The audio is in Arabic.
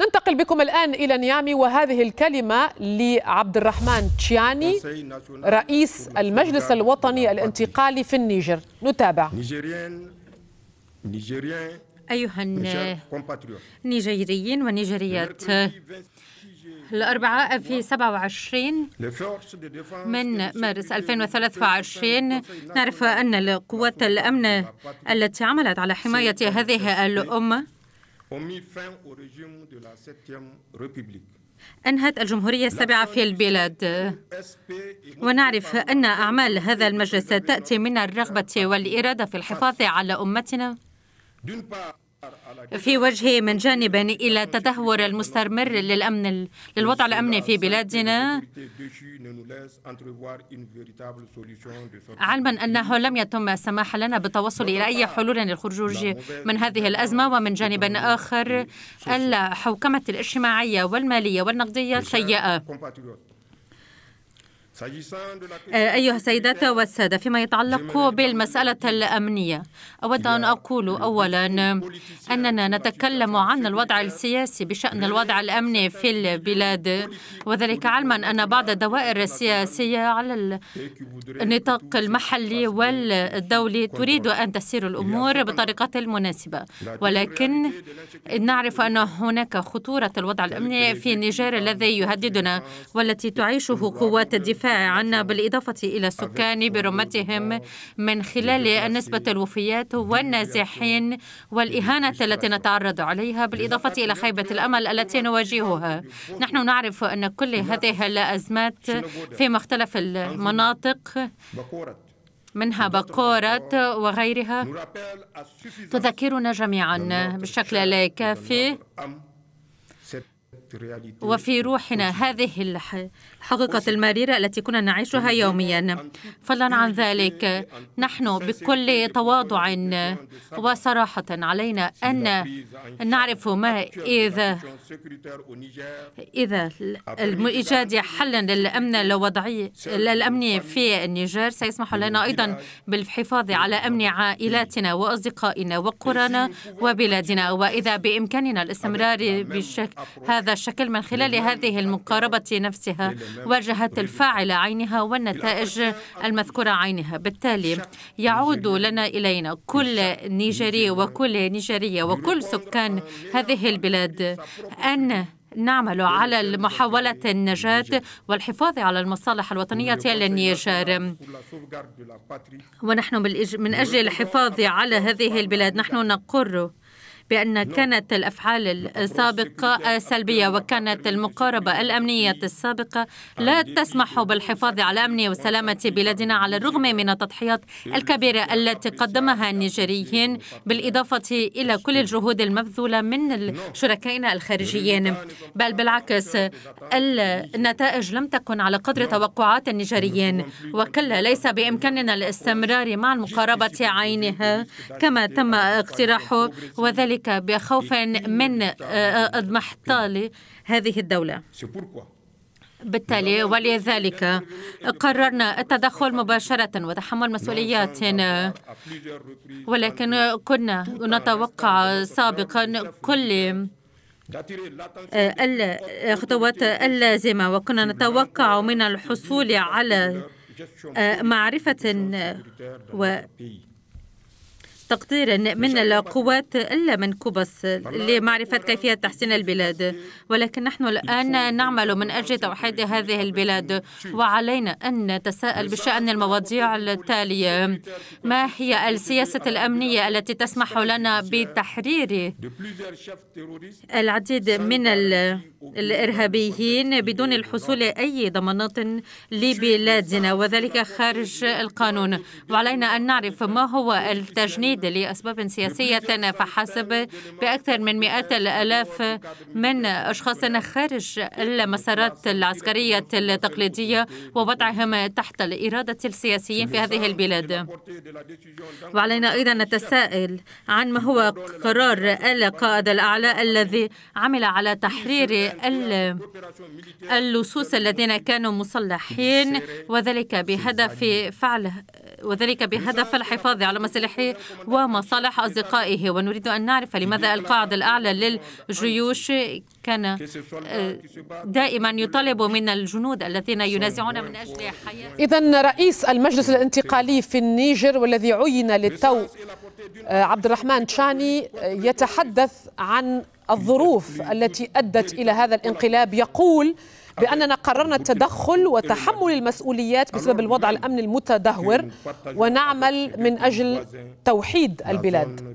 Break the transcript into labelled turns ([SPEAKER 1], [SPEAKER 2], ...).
[SPEAKER 1] ننتقل بكم الآن إلى نيامي وهذه الكلمة لعبد الرحمن تشياني رئيس المجلس الوطني الانتقالي في النيجر نتابع أيها النيجيريين ونيجيريات الأربعاء في 27 من مارس 2023 نعرف أن القوات الأمن التي عملت على حماية هذه الأمة أنهت الجمهورية السابعة في البلاد ونعرف أن أعمال هذا المجلس تأتي من الرغبة والإرادة في الحفاظ على أمتنا في وجه من جانب إلى التدهور المستمر للأمن للوضع الأمني في بلادنا علما أنه لم يتم السماح لنا بالتوصل إلى أي حلول للخروج من هذه الأزمة ومن جانب آخر الحوكمة الاجتماعية والمالية والنقدية سيئه آه، أيها السيدات والسادة فيما يتعلق بالمسألة الأمنية أود أن أقول أولا أننا نتكلم عن الوضع السياسي بشأن الوضع الأمني في البلاد وذلك علما أن بعض الدوائر السياسية على النطاق المحلي والدولي تريد أن تسير الأمور بطريقة المناسبة ولكن نعرف أن هناك خطورة الوضع الأمني في نيجير الذي يهددنا والتي تعيشه قوات الدفاع عنا بالإضافة إلى السكان برمتهم من خلال نسبة الوفيات والنازحين والإهانة التي نتعرض عليها بالإضافة إلى خيبة الأمل التي نواجهها نحن نعرف أن كل هذه الأزمات في مختلف المناطق منها بقورة وغيرها تذكرنا جميعا بالشكل الكافي وفي روحنا هذه الحقيقة المريرة التي كنا نعيشها يوميا فضلا عن ذلك نحن بكل تواضع وصراحة علينا أن نعرف ما إذا إذا إيجاد حل للأمن الوضعي الأمني في النيجر سيسمح لنا أيضا بالحفاظ على أمن عائلاتنا وأصدقائنا وقرانا وبلادنا وإذا بإمكاننا الاستمرار بشكل هذا هذا الشكل من خلال هذه المقاربة نفسها واجهت الفاعلة عينها والنتائج المذكورة عينها بالتالي يعود لنا إلينا كل نيجيري وكل نيجيرية وكل سكان هذه البلاد أن نعمل على محاولة النجاة والحفاظ على المصالح الوطنية للنيجر ونحن من أجل الحفاظ على هذه البلاد نحن نقر بأن نعم. كانت الأفعال نعم. السابقة سلبية وكانت المقاربة الأمنية السابقة لا تسمح بالحفاظ على أمن وسلامة بلادنا على الرغم من التضحيات الكبيرة التي قدمها النيجيريين بالإضافة إلى كل الجهود المبذولة من شركائنا الخارجيين بل بالعكس النتائج لم تكن على قدر توقعات النيجيريين وكلا ليس بإمكاننا الاستمرار مع المقاربة عينها كما تم اقتراحه وذلك ذلك بخوف من آه، اضمحتال هذه الدولة بالتالي ولذلك قررنا التدخل مباشرة وتحمل مسؤولياتنا ولكن كنا نتوقع سابقا كل آه، الخطوات آه، اللازمة وكنا نتوقع من الحصول على معرفة تقدير من القوات إلا من كوبس لمعرفة كيفية تحسين البلاد ولكن نحن الآن نعمل من أجل توحيد هذه البلاد وعلينا أن نتساءل بشأن المواضيع التالية ما هي السياسة الأمنية التي تسمح لنا بتحرير العديد من الإرهابيين بدون الحصول أي ضمانات لبلادنا وذلك خارج القانون وعلينا أن نعرف ما هو التجنيد لأسباب سياسية فحسب بأكثر من مئات الألاف من أشخاص خارج المسارات العسكرية التقليدية ووضعهم تحت الإرادة السياسيين في هذه البلاد وعلينا أيضا نتساءل عن ما هو قرار القائد الأعلى الذي عمل على تحرير اللصوص الذين كانوا مسلحين وذلك بهدف فعل وذلك بهدف الحفاظ على مصالحه ومصالح أصدقائه ونريد أن نعرف لماذا القاعد الأعلى للجيوش كان آه، دائما يطالب من الجنود الذين ينازعون من أجل حياة إذا رئيس المجلس الانتقالي في النيجر والذي عين للتو آه، عبد الرحمن تشاني آه، يتحدث عن الظروف التي أدت إلى هذا الانقلاب يقول بأننا قررنا التدخل وتحمل المسؤوليات بسبب الوضع الأمن المتدهور ونعمل من أجل توحيد البلاد